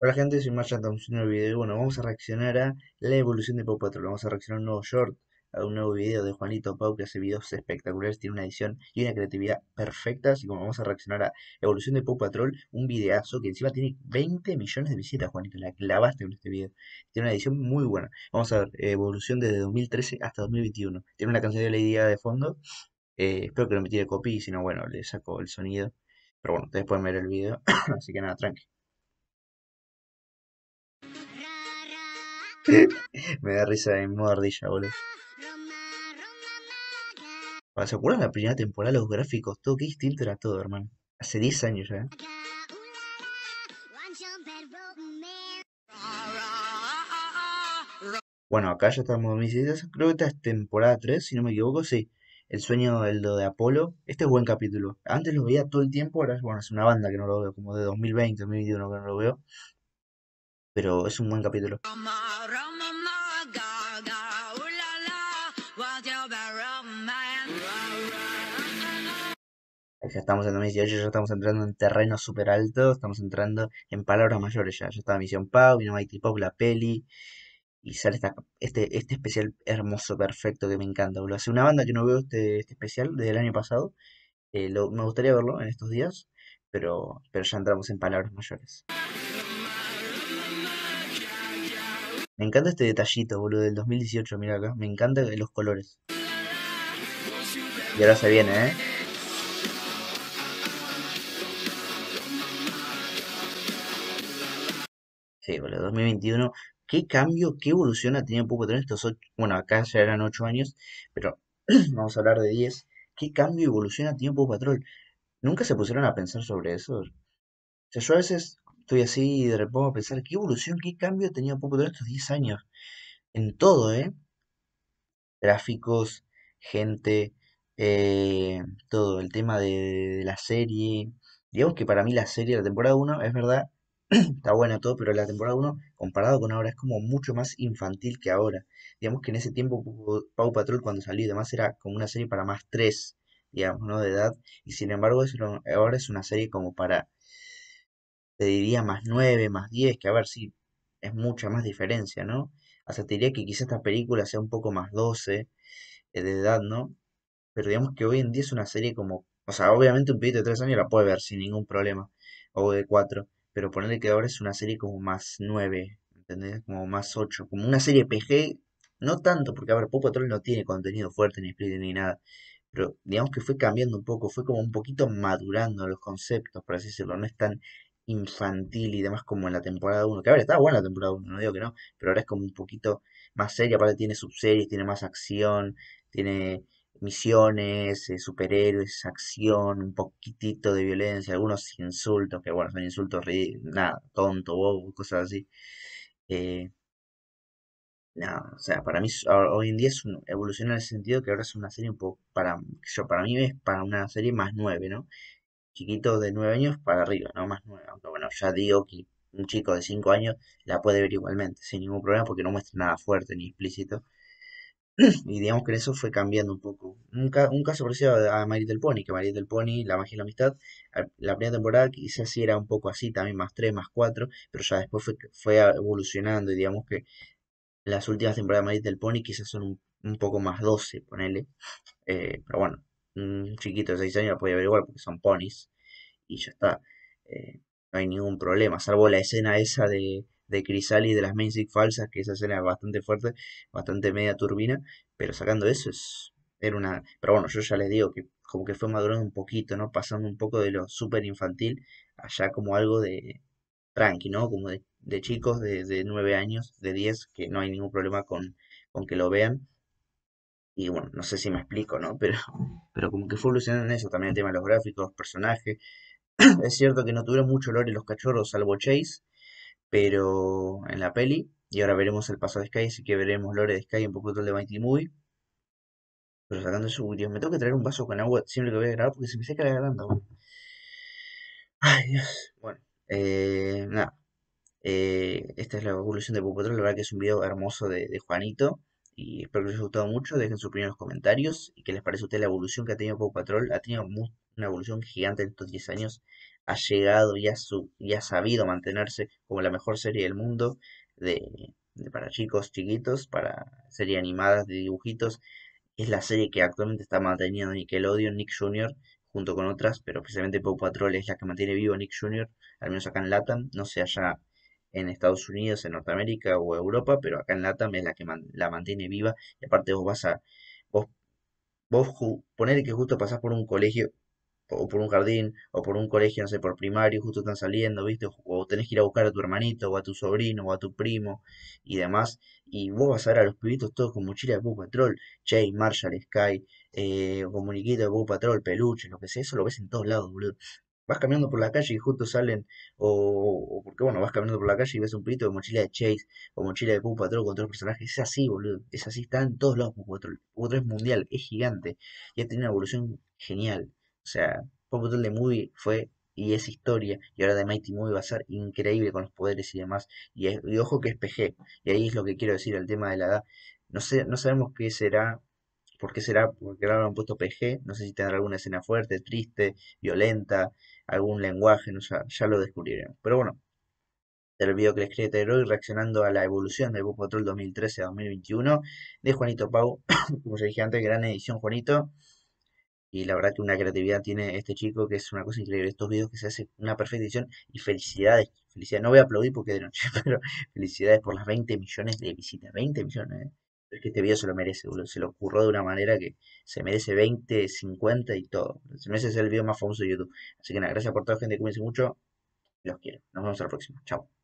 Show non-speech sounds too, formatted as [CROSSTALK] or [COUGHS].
Hola gente, soy Marchand, estamos en un nuevo video y bueno, vamos a reaccionar a la evolución de Pop Patrol, vamos a reaccionar a un nuevo short, a un nuevo video de Juanito Pau que hace videos espectaculares, tiene una edición y una creatividad perfectas así como vamos a reaccionar a evolución de Pop Patrol, un videazo que encima tiene 20 millones de visitas, Juanito, la clavaste con este video, tiene una edición muy buena, vamos a ver, evolución desde 2013 hasta 2021, tiene una canción de Lady idea de fondo, eh, espero que no me tire copy, si no bueno, le saco el sonido, pero bueno, ustedes pueden ver el video, [COUGHS] así que nada, tranqui. [LAUGHS] Me da risa de mi ardilla, boludo. ¿Se acuerdan la primera temporada? Los gráficos, todo, qué distinto era todo, hermano. Hace 10 años ya. ¿eh? Bueno, acá ya estamos mis ideas. Creo que esta es temporada 3, si no me equivoco, sí. El sueño del de Apolo. Este es buen capítulo. Antes lo veía todo el tiempo, ahora bueno, es una banda que no lo veo, como de 2020, 2021 que no lo veo. Pero es un buen capítulo. ya estamos en 2018, ya estamos entrando en terreno super alto, estamos entrando en palabras mayores ya. Ya estaba Misión Pau, vino Mighty Pop, la peli. Y sale esta, este, este especial hermoso, perfecto, que me encanta, boludo. Hace una banda que no veo este, este especial desde el año pasado. Eh, me gustaría verlo en estos días, pero, pero ya entramos en palabras mayores. Me encanta este detallito, boludo, del 2018, mira acá. Me encanta los colores. Y ahora se viene, ¿eh? Sí, 2021. ¿Qué cambio, qué evolución ha tenido Pupo estos ocho? Bueno, acá ya eran ocho años, pero [CLEARS THROAT] vamos a hablar de 10. ¿Qué cambio y evolución ha tenido Pupo Nunca se pusieron a pensar sobre eso. O sea, yo a veces estoy así y de repente a pensar qué evolución, qué cambio ha tenido Pupo estos 10 años. En todo, ¿eh? Gráficos, gente, eh, todo. El tema de, la serie. Digamos que para mí la serie, la temporada 1, es verdad, está buena todo, pero la temporada 1, comparado con ahora, es como mucho más infantil que ahora. Digamos que en ese tiempo Pau Patrol cuando salió y demás era como una serie para más 3, digamos, ¿no? De edad. Y sin embargo, ahora es una serie como para, te diría, más 9, más 10, que a ver si es mucha más diferencia, ¿no? Hasta te diría que quizás esta película sea un poco más 12 eh, de edad, ¿no? Pero digamos que hoy en día es una serie como... O sea, obviamente un pibito de 3 años la puede ver sin ningún problema. O de 4 pero ponerle que ahora es una serie como más 9, ¿entendés? Como más 8, como una serie PG, no tanto, porque a ver, Pop Patrol no tiene contenido fuerte, ni split, ni nada. Pero digamos que fue cambiando un poco, fue como un poquito madurando los conceptos, por así decirlo. No es tan infantil y demás como en la temporada 1. Que a ver, estaba buena la temporada 1, no digo que no, pero ahora es como un poquito más seria, aparte tiene subseries, tiene más acción, tiene misiones, eh, superhéroes, acción, un poquitito de violencia, algunos insultos, que bueno, son insultos ridículos, nada, tonto, bobo, cosas así. Eh, nada, o sea, para mí hoy en día es un, evoluciona en el sentido que ahora es una serie un poco, para, yo, para mí es para una serie más nueve, ¿no? chiquito de nueve años para arriba, ¿no? Más nueve, aunque bueno, ya digo que un chico de cinco años la puede ver igualmente, sin ningún problema, porque no muestra nada fuerte ni explícito y digamos que eso fue cambiando un poco. Nunca, un caso parecido a María del Pony, que My del Pony, La Magia y la Amistad, la primera temporada quizás sí era un poco así, también más 3, más 4, pero ya después fue, evolucionando y digamos que las últimas temporadas de María del Pony quizás son un, poco más 12, ponele. Eh, pero bueno, un chiquito de 6 años lo podía averiguar porque son ponis y ya está. Eh, no hay ningún problema, salvo la escena esa de de Crisali y de las Mainzig falsas, que esa escena bastante fuerte, bastante media turbina, pero sacando eso es, era una... Pero bueno, yo ya les digo que como que fue madurando un poquito, ¿no? Pasando un poco de lo súper infantil allá como algo de tranqui, ¿no? Como de, chicos de, de 9 años, de 10, que no hay ningún problema con, con que lo vean. Y bueno, no sé si me explico, ¿no? Pero, pero como que fue evolucionando en eso, también el tema de los gráficos, personajes. [CLEARS THROAT] es cierto que no tuvieron mucho olor en los cachorros, salvo Chase, pero en la peli. Y ahora veremos el paso de Sky, así que veremos Lore de Sky un poco de Mighty Movie. Pero sacando su Dios, me tengo que traer un vaso con agua siempre que voy a grabar porque se me seca la garganta. Ay, Dios. Bueno, eh, nada. Eh, esta es la evolución de Patrol. La verdad que es un video hermoso de, Juanito. Y espero que les haya gustado mucho. Dejen su opinión en los comentarios. Y qué les parece a ustedes la evolución que ha tenido Pop Patrol. Ha tenido una evolución gigante en estos 10 años ha llegado y ha, su, y ha sabido mantenerse como la mejor serie del mundo de, para chicos chiquitos, para series animadas de dibujitos. Es la serie que actualmente está manteniendo Nickelodeon, Nick Jr., junto con otras, pero precisamente Pop Patrol es la que mantiene vivo Nick Jr., al menos acá en LATAM, no sé allá en Estados Unidos, en Norteamérica o Europa, pero acá en LATAM es la que la mantiene viva. Y aparte vos vas a... Vos, vos poner que justo pasás por un colegio o por un jardín, o por un colegio, no sé, por primario, justo están saliendo, ¿viste? O tenés que ir a buscar a tu hermanito, o a tu sobrino, o a tu primo, y demás. Y vos vas a ver a los pibitos todos con mochila de Paw Patrol, Chase, Marshall, Sky, eh, con muñequitos de Pu Patrol, peluche lo que sea, eso lo ves en todos lados, boludo. Vas caminando por la calle y justo salen, o, porque bueno, vas caminando por la calle y ves un pibito de mochila de Chase, o mochila de Pu Patrol con otros personajes, es así, boludo, es así, está en todos lados Paw Patrol. Patrol es mundial, es gigante, y ha tenido una evolución genial o sea, pop de Movie fue y es historia, y ahora de Mighty Movie va a ser increíble con los poderes y demás. Y, ojo que es PG, y ahí es lo que quiero decir, el tema de la edad. No, sé, no sabemos qué será, por qué será, porque ahora lo han puesto PG, no sé si tendrá alguna escena fuerte, triste, violenta, algún lenguaje, no, ya, ya lo descubriremos. Pero bueno, el video que les creé reaccionando a la evolución de Bob Patrol 2013 a 2021 de Juanito Pau, [COUGHS] como ya dije antes, gran edición Juanito. Y la verdad que una creatividad tiene este chico que es una cosa increíble. Estos videos que se hacen una perfecta edición y felicidades. Felicidades. No voy a aplaudir porque de noche, [LAUGHS] pero felicidades por las 20 millones de visitas. 20 millones, ¿eh? Es que este video se lo merece, Se lo ocurrió de una manera que se merece 20, 50 y todo. Se merece ser el video más famoso de YouTube. Así que nada, gracias por todo, gente. Cuídense mucho. Los quiero. Nos vemos al próximo próxima. Chao.